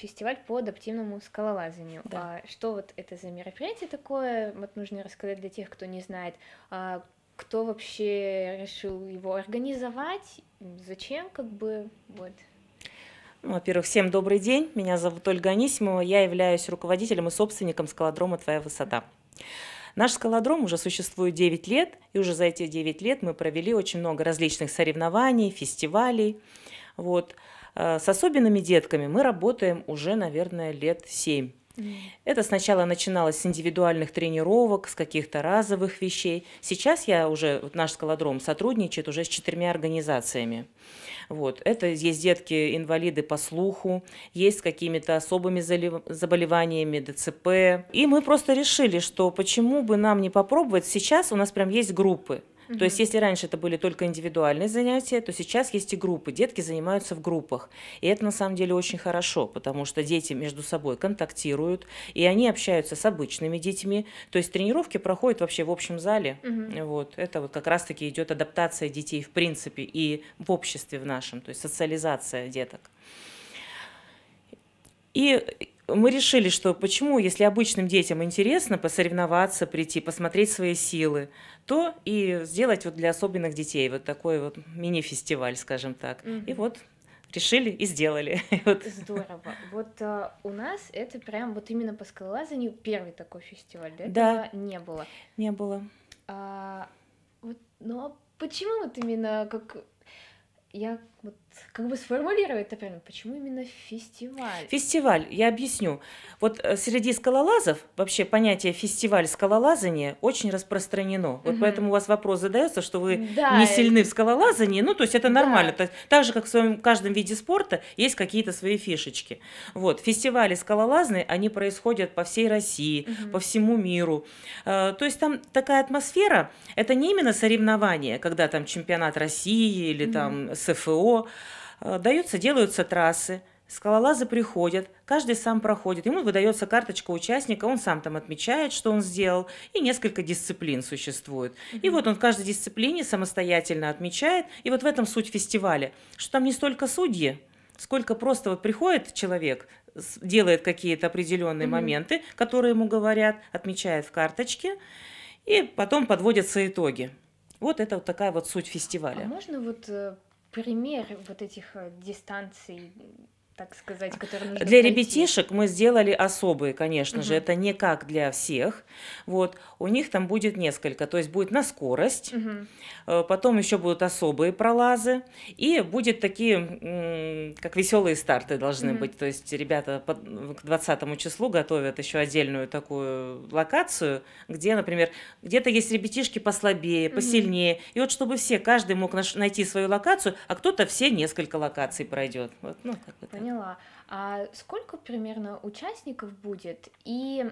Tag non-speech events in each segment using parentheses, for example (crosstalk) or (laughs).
фестиваль по адаптивному скалолазанию. Да. А, что вот это за мероприятие такое? Вот нужно рассказать для тех, кто не знает. А, кто вообще решил его организовать? Зачем, как бы, вот. Ну, во-первых, всем добрый день. Меня зовут Ольга Анисимова. Я являюсь руководителем и собственником скалодрома «Твоя высота». Наш скалодром уже существует 9 лет, и уже за эти 9 лет мы провели очень много различных соревнований, фестивалей. Вот. Э, с особенными детками мы работаем уже, наверное, лет семь. Это сначала начиналось с индивидуальных тренировок, с каких-то разовых вещей. Сейчас я уже, вот наш скалодром сотрудничает уже с четырьмя организациями. Вот. Это есть детки-инвалиды по слуху, есть с какими-то особыми заболеваниями, ДЦП. И мы просто решили, что почему бы нам не попробовать. Сейчас у нас прям есть группы mm То есть, если раньше это были только индивидуальные занятия, то сейчас есть и группы. Детки занимаются в группах. И это на самом деле очень хорошо, потому что дети между собой контактируют, и они общаются с обычными детьми. То есть тренировки проходят вообще в общем зале. mm Вот. Это вот как раз-таки идет адаптация детей в принципе и в обществе в нашем, то есть социализация деток. И мы решили, что почему, если обычным детям интересно посоревноваться, прийти, посмотреть свои силы, то и сделать вот для особенных детей вот такой вот мини-фестиваль, скажем так. mm И вот решили и сделали. (laughs) Здорово. Вот а, у нас это прям вот именно по скалолазанию первый такой фестиваль, да? Да. не было. Не было. А, вот, но почему вот именно как я вот как бы сформулировать, это правильно, почему именно фестиваль? Фестиваль, я объясню. Вот э, среди скалолазов вообще понятие фестиваль скалолазания очень распространено. Угу. Вот поэтому у вас вопрос задается, что вы да, не сильны в скалолазании. Ну, то есть это нормально. Да. Так же, как в своем каждом виде спорта, есть какие-то свои фишечки. Вот, фестивали скалолазные, они происходят по всей России, угу. по всему миру. Э, то есть там такая атмосфера, это не именно соревнования, когда там чемпионат России или угу. там СФО, Э, даются, делаются трассы, Скалолазы приходят, каждый сам проходит. Ему выдается карточка участника, он сам там отмечает, что он сделал, и несколько дисциплин существует. Mm-hmm. И вот он в каждой дисциплине самостоятельно отмечает. И вот в этом суть фестиваля, что там не столько судьи, сколько просто вот приходит человек, делает какие-то определенные mm-hmm. моменты, которые ему говорят, отмечает в карточке, и потом подводятся итоги. Вот это вот такая вот суть фестиваля. А можно вот э, пример вот этих э, дистанций так сказать, которые нужно Для пройти. ребятишек мы сделали особые, конечно угу. же, это не как для всех. Вот, у них там будет несколько, то есть будет на скорость, угу. потом еще будут особые пролазы, и будет такие, как веселые старты должны угу. быть. То есть ребята к 20 числу готовят еще отдельную такую локацию, где, например, где-то есть ребятишки послабее, посильнее. Угу. И вот чтобы все, каждый мог найти свою локацию, а кто-то все несколько локаций пройдет. Вот, ну, как Понятно поняла. А сколько примерно участников будет? И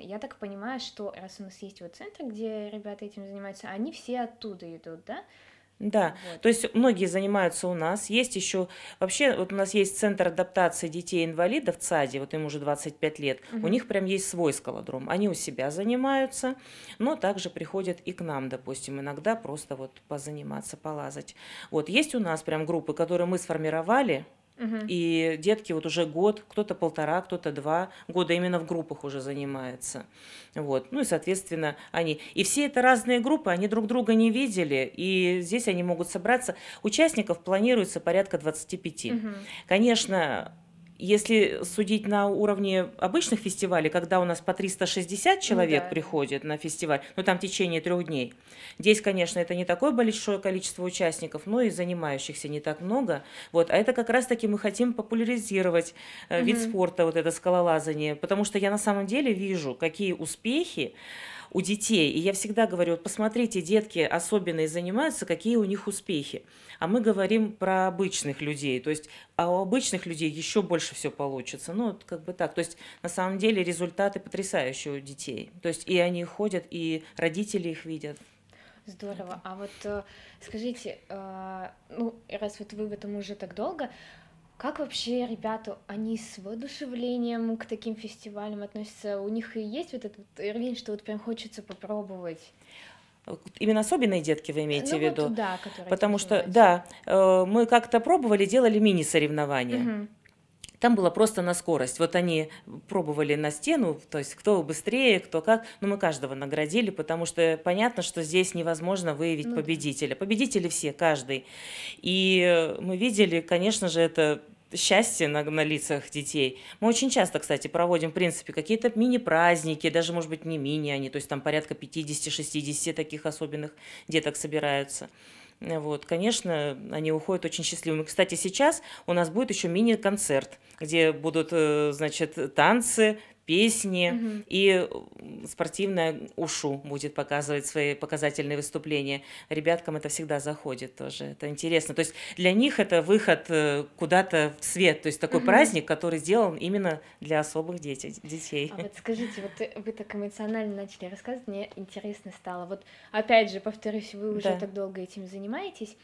я так понимаю, что раз у нас есть вот центр, где ребята этим занимаются, они все оттуда идут, да? Да, вот. то есть многие занимаются у нас. Есть еще вообще вот у нас есть центр адаптации детей инвалидов в ЦАДе, вот им уже 25 лет. Угу. У них прям есть свой скалодром. Они у себя занимаются, но также приходят и к нам, допустим, иногда просто вот позаниматься, полазать. Вот есть у нас прям группы, которые мы сформировали и детки вот уже год, кто-то полтора, кто-то два года именно в группах уже занимается. Вот. Ну и, соответственно, они... И все это разные группы, они друг друга не видели, и здесь они могут собраться. Участников планируется порядка 25. Угу. Конечно, если судить на уровне обычных фестивалей, когда у нас по 360 ну человек ну, да. приходит на фестиваль, ну там в течение трех дней. Здесь, конечно, это не такое большое количество участников, но и занимающихся не так много. Вот. А это как раз-таки мы хотим популяризировать э, вид угу. спорта, вот это скалолазание, потому что я на самом деле вижу, какие успехи у детей. И я всегда говорю, вот посмотрите, детки особенные занимаются, какие у них успехи. А мы говорим про обычных людей. То есть а у обычных людей еще больше все получится. Ну, вот как бы так. То есть на самом деле результаты потрясающие у детей. То есть и они ходят, и родители их видят. Здорово. А вот э, скажите, э, ну, раз вот вы в этом уже так долго, как вообще ребята, они с воодушевлением к таким фестивалям относятся? У них и есть вот этот ремень, что вот прям хочется попробовать? Именно особенные детки вы имеете ну, в виду? Вот, да, которые Потому что, да, э, мы как-то пробовали, делали мини-соревнования. Угу. Там было просто на скорость. Вот они пробовали на стену, то есть кто быстрее, кто как. Но ну, мы каждого наградили, потому что понятно, что здесь невозможно выявить ну, победителя. Победители все, каждый. И э, мы видели, конечно же, это счастье на, на лицах детей. Мы очень часто, кстати, проводим, в принципе, какие-то мини-праздники, даже, может быть, не мини они, то есть там порядка 50-60 таких особенных деток собираются. Вот, конечно, они уходят очень счастливыми. Кстати, сейчас у нас будет еще мини-концерт, где будут, э, значит, танцы, песни, угу. и спортивная УШУ будет показывать свои показательные выступления. Ребяткам это всегда заходит тоже, это интересно. То есть для них это выход э, куда-то в свет, то есть такой угу. праздник, который сделан именно для особых детей. детей. А вот (laughs) скажите, вот э, вы так эмоционально начали рассказывать, мне интересно стало. Вот опять же, повторюсь, вы уже да. так долго этим занимаетесь.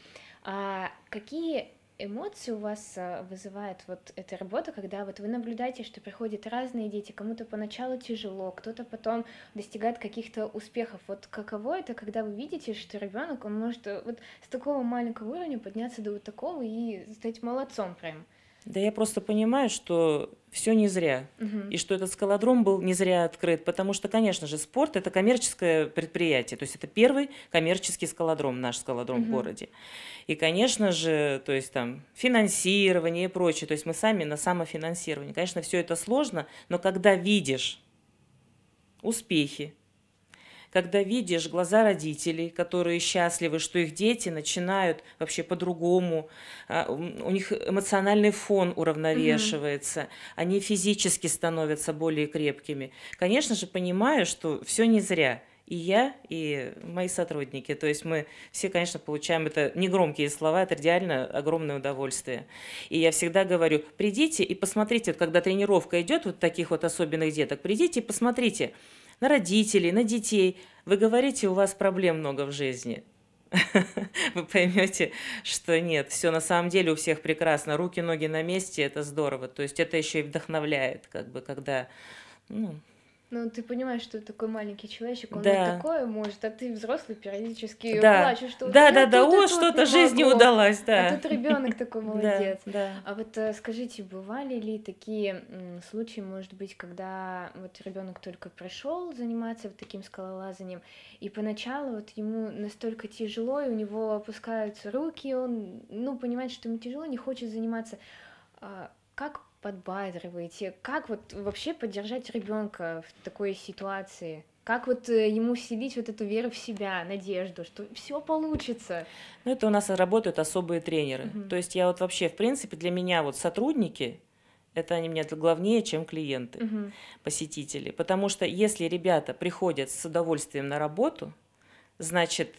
А какие эмоции у вас а, вызывает вот эта работа, когда вот вы наблюдаете, что приходят разные дети, кому-то поначалу тяжело, кто-то потом достигает каких-то успехов. Вот каково это, когда вы видите, что ребенок, он может э, вот с такого маленького уровня подняться до вот такого и стать молодцом прям? Да я просто понимаю, что все не зря. Угу. И что этот скалодром был не зря открыт, потому что, конечно же, спорт это коммерческое предприятие. То есть это первый коммерческий скалодром, наш скалодром угу. в городе. И, конечно же, то есть там финансирование и прочее. То есть мы сами на самофинансирование. Конечно, все это сложно, но когда видишь успехи, когда видишь глаза родителей, которые счастливы, что их дети начинают вообще по-другому, а, у них эмоциональный фон уравновешивается, угу. они физически становятся более крепкими. Конечно же, понимаю, что все не зря и я, и мои сотрудники. То есть мы все, конечно, получаем это не громкие слова, это реально огромное удовольствие. И я всегда говорю, придите и посмотрите, вот когда тренировка идет вот таких вот особенных деток, придите и посмотрите, на родителей, на детей. Вы говорите, у вас проблем много в жизни. (laughs) Вы поймете, что нет, все на самом деле у всех прекрасно. Руки, ноги на месте, это здорово. То есть это еще и вдохновляет, как бы, когда ну, ну, ты понимаешь, что такой маленький человечек, он да. такое может, а ты взрослый периодически да. плачешь, что «Э, да, да, да, о, э, что-то жизнь не удалась, да. А тут ребенок такой (laughs) молодец. Да, да. А вот э, скажите, бывали ли такие случаи, может быть, когда вот ребенок только пришел заниматься вот таким скалолазанием, и поначалу вот ему настолько тяжело, и у него опускаются руки, он, ну, понимает, что ему тяжело, не хочет заниматься. А как подбадриваете? Как вот вообще поддержать ребенка в такой ситуации? Как вот э, ему вселить вот эту веру в себя, надежду, что все получится? Ну, это у нас работают особые тренеры. Угу. То есть я вот вообще, в принципе, для меня вот сотрудники, это они мне главнее, чем клиенты, угу. посетители. Потому что если ребята приходят с удовольствием на работу, значит,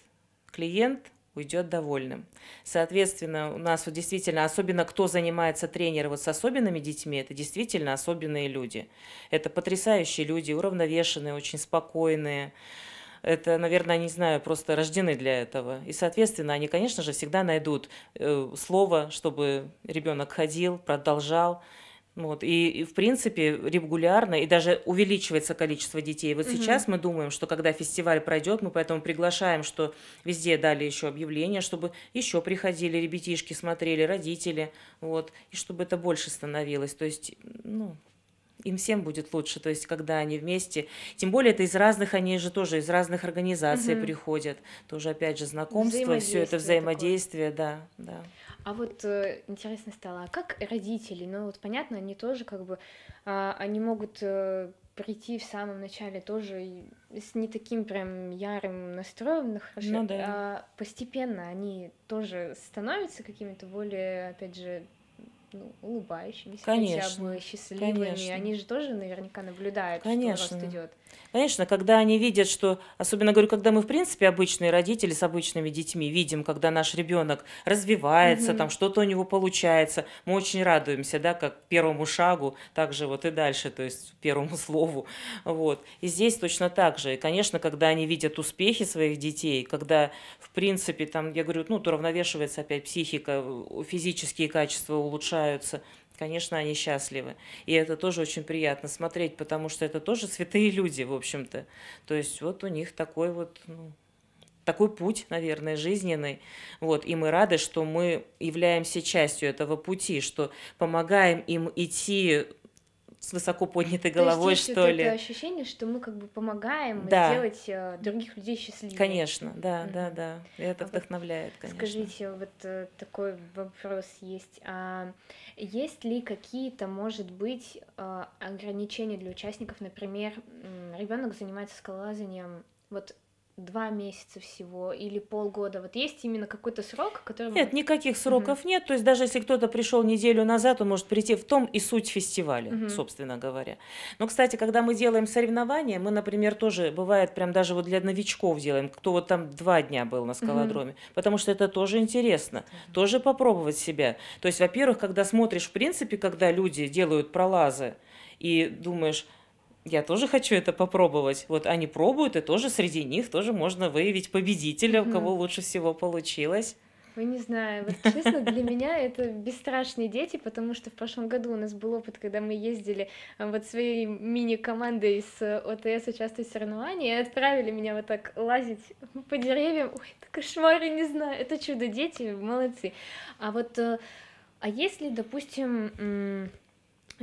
клиент уйдет довольным. Соответственно, у нас вот действительно, особенно кто занимается тренером вот с особенными детьми, это действительно особенные люди. Это потрясающие люди, уравновешенные, очень спокойные. Это, наверное, не знаю, просто рождены для этого. И, соответственно, они, конечно же, всегда найдут э, слово, чтобы ребенок ходил, продолжал. Вот, и, и, в принципе, регулярно, и даже увеличивается количество детей. Вот угу. сейчас мы думаем, что когда фестиваль пройдет, мы поэтому приглашаем, что везде дали еще объявление, чтобы еще приходили ребятишки, смотрели родители, вот, и чтобы это больше становилось. То есть, ну, им всем будет лучше, то есть когда они вместе, тем более это из разных, они же тоже из разных организаций угу. приходят, тоже опять же знакомство, все это взаимодействие, такое. да, да. А вот э, интересно стало, а как родители, ну вот понятно, они тоже как бы, а, они могут э, прийти в самом начале тоже с не таким прям ярым настроем, но хорошо, ну, да. а постепенно они тоже становятся какими-то более, опять же, ну, улыбающимися, конечно, хотя бы счастливыми. Конечно. Они же тоже наверняка наблюдают, конечно. что рост идет. Конечно, когда они видят, что, особенно говорю, когда мы в принципе обычные родители с обычными детьми видим, когда наш ребенок развивается, угу. там что-то у него получается, мы очень радуемся, да, как первому шагу, также вот и дальше, то есть первому слову, вот. И здесь точно так же. И, конечно, когда они видят успехи своих детей, когда в принципе там, я говорю, ну, то равновешивается опять психика, физические качества улучшаются рождаются, конечно, они счастливы. И это тоже очень приятно смотреть, потому что это тоже святые люди, в общем-то. То есть вот у них такой вот ну, такой путь, наверное, жизненный. Вот. И мы рады, что мы являемся частью этого пути, что помогаем им идти с высоко поднятой головой, То есть, что ли. Это ощущение, что мы как бы помогаем да. делать э, других людей счастливыми. Конечно, да, mm-hmm. да, да. И это а вдохновляет, вот конечно. Скажите, вот э, такой вопрос есть. А есть ли какие-то, может быть, э, ограничения для участников? Например, ребенок занимается скалолазанием вот два месяца всего или полгода? Вот есть именно какой-то срок, который... Нет, никаких сроков угу. нет. То есть даже если кто-то пришел неделю назад, он может прийти в том и суть фестиваля, угу. собственно говоря. Но, кстати, когда мы делаем соревнования, мы, например, тоже бывает прям даже вот для новичков делаем, кто вот там два дня был на скалодроме, угу. потому что это тоже интересно, угу. тоже попробовать себя. То есть, во-первых, когда смотришь, в принципе, когда люди делают пролазы и думаешь я тоже хочу это попробовать. Вот они пробуют, и тоже среди них тоже можно выявить победителя, у кого лучше всего получилось. Ой, не знаю, вот честно, для меня это бесстрашные дети, потому что в прошлом году у нас был опыт, когда мы ездили а, вот своей мини-командой из э, ОТС участвовать в соревновании, и отправили меня вот так лазить по деревьям. Ой, это кошмар, я не знаю, это чудо, дети, молодцы. А вот, э, а если, допустим,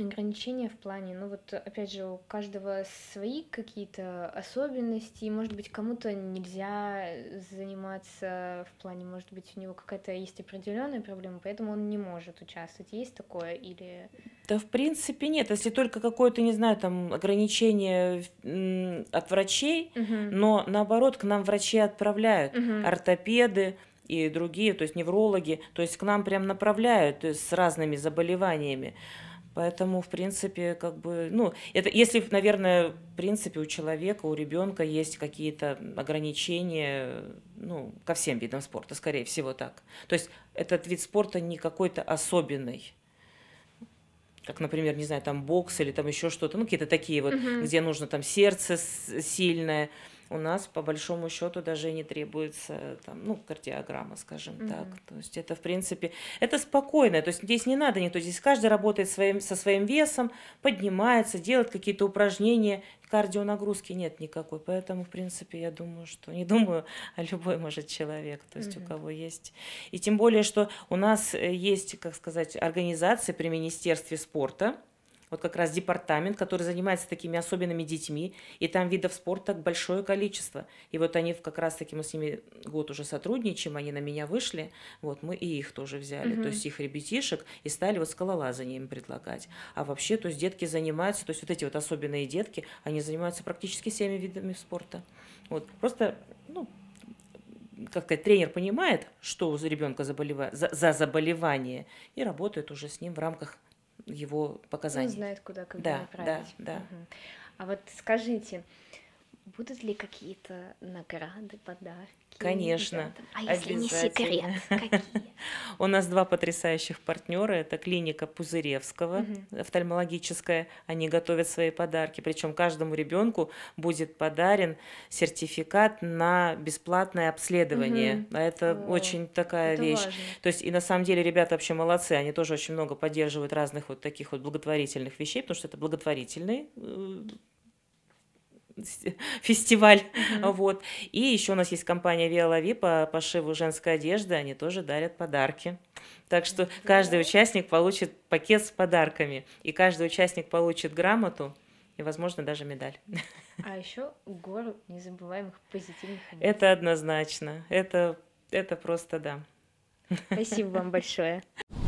ограничения в плане, ну вот опять же, у каждого свои какие-то особенности, и, может быть, кому-то нельзя заниматься в плане, может быть, у него какая-то есть определенная проблема, поэтому он не может участвовать. Есть такое или... Да, в принципе, нет. Если только какое-то, не знаю, там, ограничение от врачей, угу. но наоборот, к нам врачи отправляют, угу. ортопеды, и другие, то есть неврологи, то есть к нам прям направляют с разными заболеваниями. Поэтому, в принципе, как бы, ну, это если, наверное, в принципе, у человека, у ребенка есть какие-то ограничения, ну, ко всем видам спорта, скорее всего, так. То есть этот вид спорта не какой-то особенный как, например, не знаю, там бокс или там еще что-то, ну, какие-то такие вот, uh где нужно там сердце сильное, у нас по большому счету даже не требуется там, ну, кардиограмма, скажем mm-hmm. так. То есть это, в принципе, это спокойно. То есть здесь не надо никто, здесь каждый работает своим, со своим весом, поднимается, делает какие-то упражнения, кардионагрузки нет никакой. Поэтому, в принципе, я думаю, что не думаю, (laughs) а любой может человек, то есть mm-hmm. у кого есть. И тем более, что у нас э, есть, как сказать, организации при Министерстве спорта, вот как раз департамент, который занимается такими особенными детьми, и там видов спорта большое количество. И вот они как раз-таки, мы с ними год уже сотрудничаем, они на меня вышли, вот мы и их тоже взяли, угу. то есть их ребятишек, и стали вот скалолазание им предлагать. А вообще, то есть детки занимаются, то есть вот эти вот особенные детки, они занимаются практически всеми видами спорта. Вот, просто, ну, как сказать, тренер понимает, что у ребенка заболева... за, за заболевание, и работает уже с ним в рамках его показания Он знает, куда как да, направить. Да, да. Угу. А вот скажите, Будут ли какие-то награды, подарки? Конечно. А если не секрет, (laughs) какие? У нас два потрясающих партнера. Это клиника Пузыревского, офтальмологическая. Они готовят свои подарки. Причем каждому ребенку будет подарен сертификат на бесплатное обследование. А это очень такая вещь. То есть, и на самом деле ребята вообще молодцы. Они тоже очень много поддерживают разных вот таких вот благотворительных вещей, потому что это благотворительный э, (laughs) фестиваль. Mm-hmm. Вот. И еще у нас есть компания Виолави по пошиву женской одежды, они тоже дарят подарки. Так что mm-hmm. каждый участник получит пакет с подарками, и каждый участник получит грамоту и, возможно, даже медаль. (laughs) А еще гору незабываемых позитивных эмоций. Это однозначно. Это, это просто да. Спасибо вам большое. (laughs)